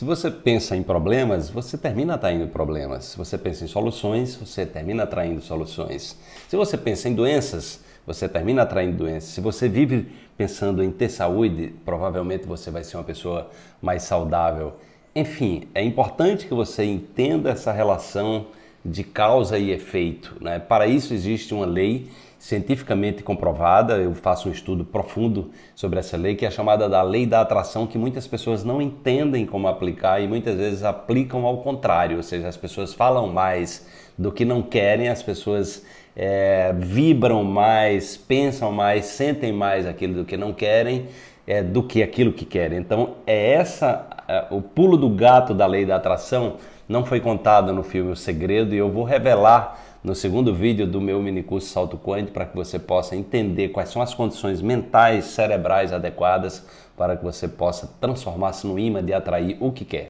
Se você pensa em problemas, você termina atraindo problemas. Se você pensa em soluções, você termina atraindo soluções. Se você pensa em doenças, você termina atraindo doenças. Se você vive pensando em ter saúde, provavelmente você vai ser uma pessoa mais saudável. Enfim, é importante que você entenda essa relação de causa e efeito. Né? Para isso existe uma lei cientificamente comprovada, eu faço um estudo profundo sobre essa lei, que é chamada da lei da atração, que muitas pessoas não entendem como aplicar e muitas vezes aplicam ao contrário, ou seja, as pessoas falam mais do que não querem, as pessoas é, vibram mais, pensam mais, sentem mais aquilo do que não querem é, do que aquilo que querem. Então, é essa é, o pulo do gato da lei da atração não foi contado no filme O Segredo e eu vou revelar no segundo vídeo do meu minicurso Salto Quântico para que você possa entender quais são as condições mentais, cerebrais adequadas para que você possa transformar-se no imã de atrair o que quer.